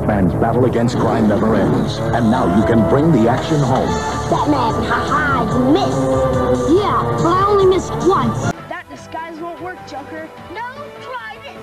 Batman's battle against crime never ends. And now you can bring the action home. Batman, haha, you missed. Yeah, but I only missed once. That disguise won't work, Joker. No, try this.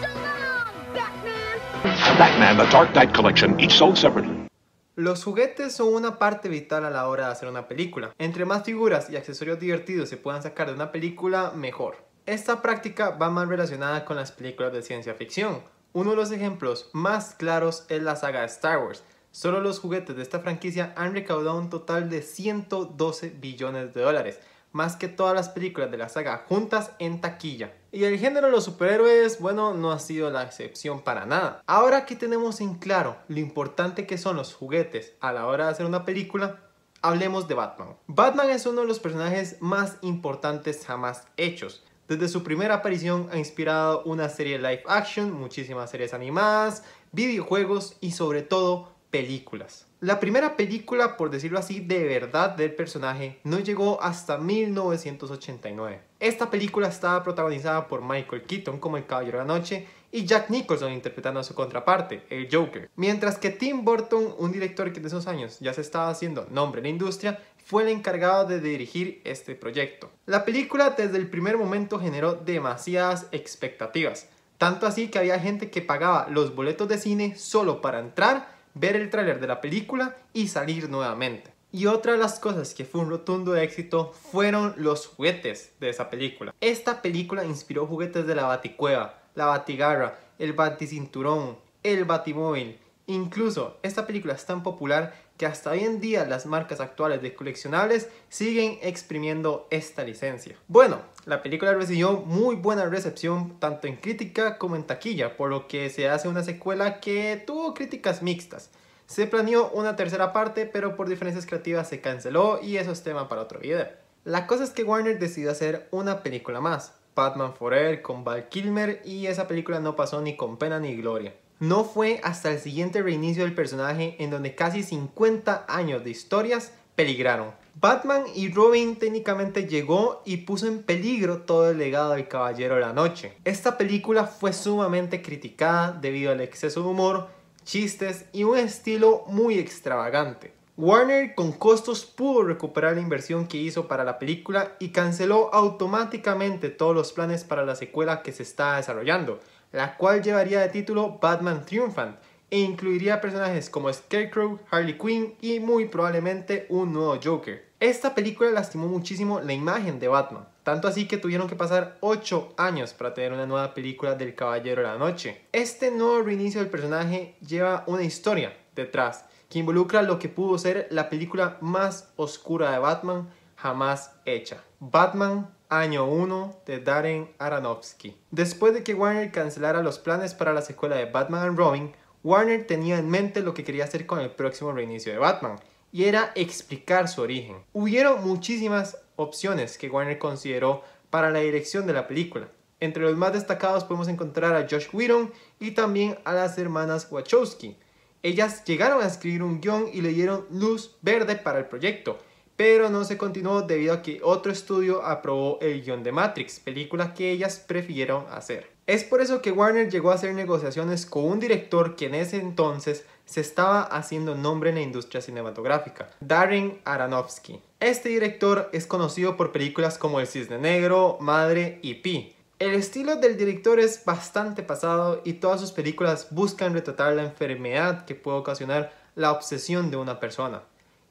So long, Batman. Batman, the Dark Knight Collection, each sold separately. Los juguetes son una parte vital a la hora de hacer una película. Entre más figuras y accesorios divertidos se puedan sacar de una película, mejor. Esta práctica va más relacionada con las películas de ciencia ficción, uno de los ejemplos más claros es la saga de Star Wars. Solo los juguetes de esta franquicia han recaudado un total de 112 billones de dólares, más que todas las películas de la saga juntas en taquilla. Y el género de los superhéroes, bueno, no ha sido la excepción para nada. Ahora que tenemos en claro lo importante que son los juguetes a la hora de hacer una película, hablemos de Batman. Batman es uno de los personajes más importantes jamás hechos. Desde su primera aparición ha inspirado una serie de live action, muchísimas series animadas, videojuegos y sobre todo películas. La primera película, por decirlo así, de verdad del personaje no llegó hasta 1989. Esta película estaba protagonizada por Michael Keaton como el Caballero de la Noche y Jack Nicholson interpretando a su contraparte, el Joker. Mientras que Tim Burton, un director que de esos años ya se estaba haciendo nombre en la industria, fue el encargado de dirigir este proyecto. La película desde el primer momento generó demasiadas expectativas, tanto así que había gente que pagaba los boletos de cine solo para entrar, ver el tráiler de la película y salir nuevamente. Y otra de las cosas que fue un rotundo éxito fueron los juguetes de esa película. Esta película inspiró juguetes de la baticueva, la batigarra, el baticinturón, el batimóvil. Incluso esta película es tan popular que hasta hoy en día las marcas actuales de coleccionables siguen exprimiendo esta licencia. Bueno, la película recibió muy buena recepción tanto en crítica como en taquilla, por lo que se hace una secuela que tuvo críticas mixtas. Se planeó una tercera parte, pero por diferencias creativas se canceló y eso es tema para otro video. La cosa es que Warner decidió hacer una película más, Batman Forever con Val Kilmer y esa película no pasó ni con pena ni gloria. No fue hasta el siguiente reinicio del personaje en donde casi 50 años de historias peligraron. Batman y Robin técnicamente llegó y puso en peligro todo el legado del Caballero de la Noche. Esta película fue sumamente criticada debido al exceso de humor, chistes y un estilo muy extravagante. Warner con costos pudo recuperar la inversión que hizo para la película y canceló automáticamente todos los planes para la secuela que se estaba desarrollando, la cual llevaría de título Batman Triumphant e incluiría personajes como Scarecrow, Harley Quinn y muy probablemente un nuevo Joker. Esta película lastimó muchísimo la imagen de Batman, tanto así que tuvieron que pasar 8 años para tener una nueva película del Caballero de la Noche. Este nuevo reinicio del personaje lleva una historia detrás que involucra lo que pudo ser la película más oscura de Batman jamás hecha. Batman Año 1 de Darren Aronofsky. Después de que Warner cancelara los planes para la secuela de Batman and Robin, Warner tenía en mente lo que quería hacer con el próximo reinicio de Batman, y era explicar su origen. Hubieron muchísimas opciones que Warner consideró para la dirección de la película. Entre los más destacados podemos encontrar a Josh Whedon y también a las hermanas Wachowski. Ellas llegaron a escribir un guión y le dieron luz verde para el proyecto, pero no se continuó debido a que otro estudio aprobó el guion de Matrix, película que ellas prefirieron hacer. Es por eso que Warner llegó a hacer negociaciones con un director que en ese entonces se estaba haciendo nombre en la industria cinematográfica, Darren Aronofsky. Este director es conocido por películas como El Cisne Negro, Madre y Pi. El estilo del director es bastante pasado y todas sus películas buscan retratar la enfermedad que puede ocasionar la obsesión de una persona.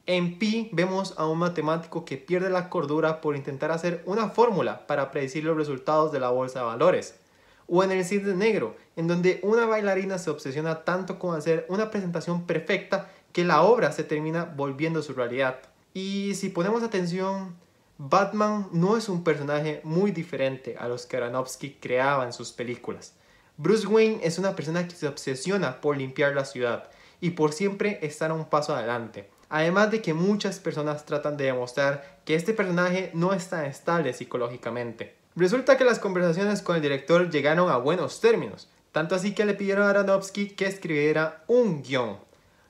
En pi vemos a un matemático que pierde la cordura por intentar hacer una fórmula para predecir los resultados de la bolsa de valores. O en el cisne negro, en donde una bailarina se obsesiona tanto con hacer una presentación perfecta que la obra se termina volviendo su realidad. Y si ponemos atención, Batman no es un personaje muy diferente a los que Aronofsky creaba en sus películas. Bruce Wayne es una persona que se obsesiona por limpiar la ciudad y por siempre estar un paso adelante. Además de que muchas personas tratan de demostrar que este personaje no está estable psicológicamente. Resulta que las conversaciones con el director llegaron a buenos términos, tanto así que le pidieron a Aronofsky que escribiera un guión.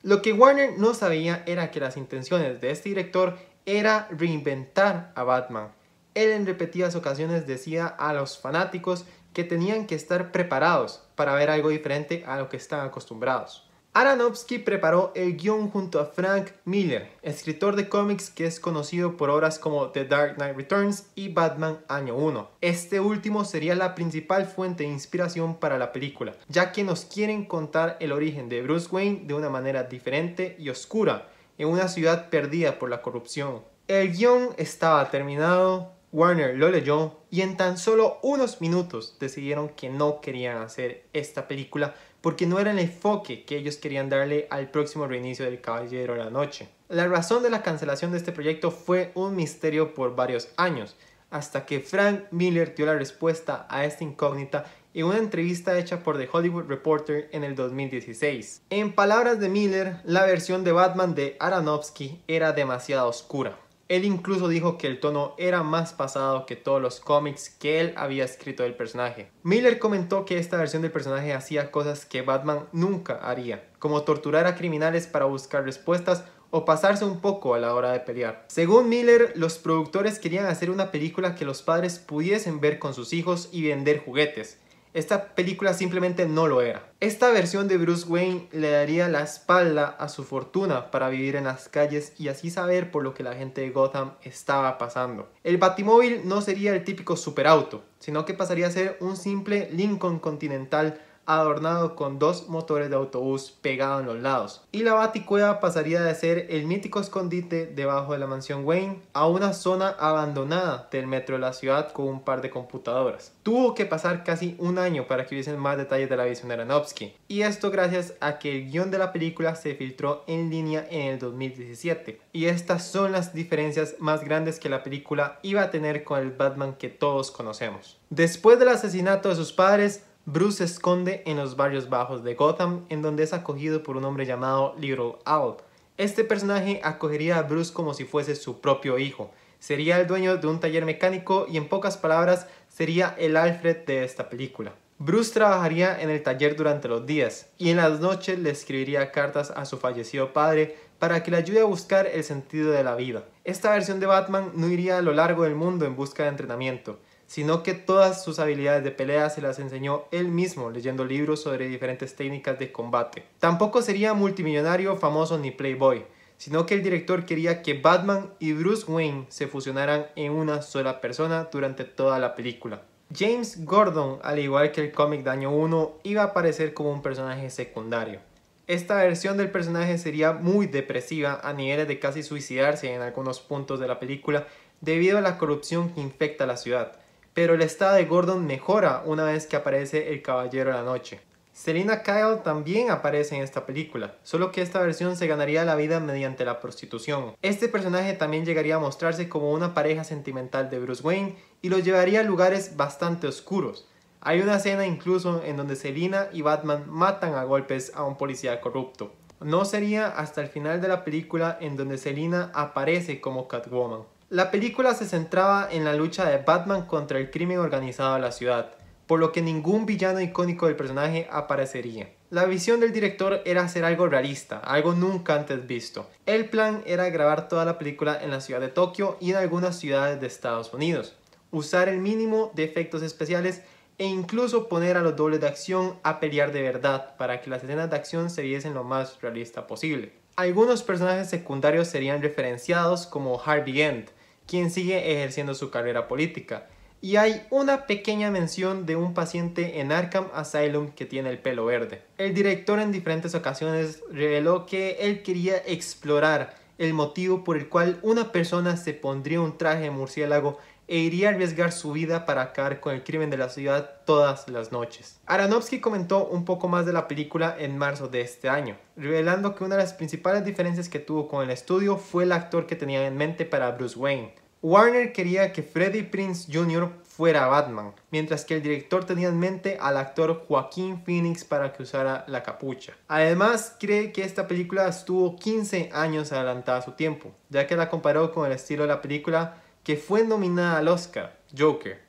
Lo que Warner no sabía era que las intenciones de este director era reinventar a Batman. Él en repetidas ocasiones decía a los fanáticos que tenían que estar preparados para ver algo diferente a lo que están acostumbrados. Aronofsky preparó el guión junto a Frank Miller, escritor de cómics que es conocido por obras como The Dark Knight Returns y Batman Año 1. Este último sería la principal fuente de inspiración para la película, ya que nos quieren contar el origen de Bruce Wayne de una manera diferente y oscura, en una ciudad perdida por la corrupción. El guión estaba terminado, Warner lo leyó y en tan solo unos minutos decidieron que no querían hacer esta película porque no era el enfoque que ellos querían darle al próximo reinicio del Caballero de la Noche. La razón de la cancelación de este proyecto fue un misterio por varios años, hasta que Frank Miller dio la respuesta a esta incógnita en una entrevista hecha por The Hollywood Reporter en el 2016. En palabras de Miller, la versión de Batman de Aronofsky era demasiado oscura. Él incluso dijo que el tono era más pasado que todos los cómics que él había escrito del personaje. Miller comentó que esta versión del personaje hacía cosas que Batman nunca haría, como torturar a criminales para buscar respuestas o pasarse un poco a la hora de pelear. Según Miller, los productores querían hacer una película que los padres pudiesen ver con sus hijos y vender juguetes, esta película simplemente no lo era. Esta versión de Bruce Wayne le daría la espalda a su fortuna para vivir en las calles y así saber por lo que la gente de Gotham estaba pasando. El Batimóvil no sería el típico superauto, sino que pasaría a ser un simple Lincoln Continental adornado con dos motores de autobús pegados en los lados. Y la baticueva pasaría de ser el mítico escondite debajo de la mansión Wayne a una zona abandonada del metro de la ciudad con un par de computadoras. Tuvo que pasar casi un año para que hubiesen más detalles de la visión de Aronofsky. Y esto gracias a que el guión de la película se filtró en línea en el 2017. Y estas son las diferencias más grandes que la película iba a tener con el Batman que todos conocemos. Después del asesinato de sus padres, Bruce se esconde en los barrios bajos de Gotham, en donde es acogido por un hombre llamado Little Al. Este personaje acogería a Bruce como si fuese su propio hijo. Sería el dueño de un taller mecánico y en pocas palabras sería el Alfred de esta película. Bruce trabajaría en el taller durante los días y en las noches le escribiría cartas a su fallecido padre para que le ayude a buscar el sentido de la vida. Esta versión de Batman no iría a lo largo del mundo en busca de entrenamiento, sino que todas sus habilidades de pelea se las enseñó él mismo leyendo libros sobre diferentes técnicas de combate. Tampoco sería multimillonario, famoso ni playboy, sino que el director quería que Batman y Bruce Wayne se fusionaran en una sola persona durante toda la película. James Gordon, al igual que el cómic daño 1, iba a aparecer como un personaje secundario. Esta versión del personaje sería muy depresiva a niveles de casi suicidarse en algunos puntos de la película debido a la corrupción que infecta la ciudad pero el estado de Gordon mejora una vez que aparece El Caballero de la Noche. Selina Kyle también aparece en esta película, solo que esta versión se ganaría la vida mediante la prostitución. Este personaje también llegaría a mostrarse como una pareja sentimental de Bruce Wayne y lo llevaría a lugares bastante oscuros. Hay una escena incluso en donde Selina y Batman matan a golpes a un policía corrupto. No sería hasta el final de la película en donde Selina aparece como Catwoman. La película se centraba en la lucha de Batman contra el crimen organizado de la ciudad, por lo que ningún villano icónico del personaje aparecería. La visión del director era hacer algo realista, algo nunca antes visto. El plan era grabar toda la película en la ciudad de Tokio y en algunas ciudades de Estados Unidos, usar el mínimo de efectos especiales e incluso poner a los dobles de acción a pelear de verdad para que las escenas de acción se viesen lo más realista posible. Algunos personajes secundarios serían referenciados como Harvey end quien sigue ejerciendo su carrera política. Y hay una pequeña mención de un paciente en Arkham Asylum que tiene el pelo verde. El director en diferentes ocasiones reveló que él quería explorar el motivo por el cual una persona se pondría un traje de murciélago e iría a arriesgar su vida para acabar con el crimen de la ciudad todas las noches. Aronofsky comentó un poco más de la película en marzo de este año, revelando que una de las principales diferencias que tuvo con el estudio fue el actor que tenía en mente para Bruce Wayne. Warner quería que Freddie Prince Jr. fuera Batman, mientras que el director tenía en mente al actor Joaquín Phoenix para que usara la capucha. Además, cree que esta película estuvo 15 años adelantada a su tiempo, ya que la comparó con el estilo de la película que fue nominada al Oscar, Joker.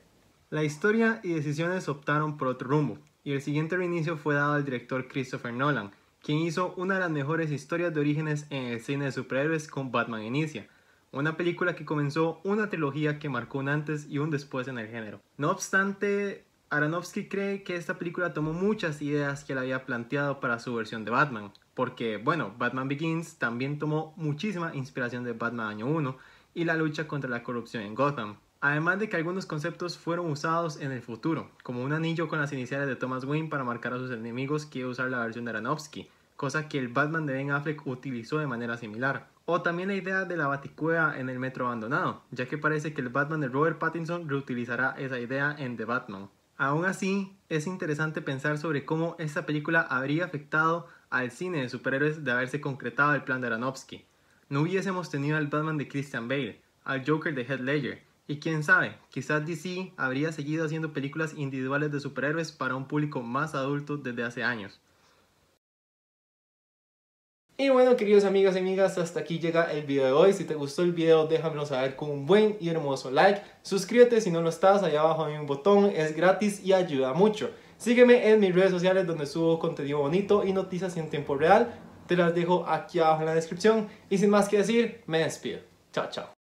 La historia y decisiones optaron por otro rumbo, y el siguiente reinicio fue dado al director Christopher Nolan, quien hizo una de las mejores historias de orígenes en el cine de superhéroes con Batman Inicia, una película que comenzó una trilogía que marcó un antes y un después en el género. No obstante, Aronofsky cree que esta película tomó muchas ideas que él había planteado para su versión de Batman, porque, bueno, Batman Begins también tomó muchísima inspiración de Batman Año 1, y la lucha contra la corrupción en Gotham. Además de que algunos conceptos fueron usados en el futuro, como un anillo con las iniciales de Thomas Wayne para marcar a sus enemigos que iba usar la versión de Aronofsky, cosa que el Batman de Ben Affleck utilizó de manera similar. O también la idea de la baticuea en el metro abandonado, ya que parece que el Batman de Robert Pattinson reutilizará esa idea en The Batman. Aún así, es interesante pensar sobre cómo esta película habría afectado al cine de superhéroes de haberse concretado el plan de Aronofsky, no hubiésemos tenido al Batman de Christian Bale, al Joker de Heath Ledger, y quién sabe, quizás DC habría seguido haciendo películas individuales de superhéroes para un público más adulto desde hace años. Y bueno, queridos amigos y amigas, hasta aquí llega el video de hoy. Si te gustó el video, déjamelo saber con un buen y hermoso like. Suscríbete si no lo estás, allá abajo hay un botón, es gratis y ayuda mucho. Sígueme en mis redes sociales donde subo contenido bonito y noticias en tiempo real te las dejo aquí abajo en la descripción. Y sin más que decir, me despido. Chao, chao.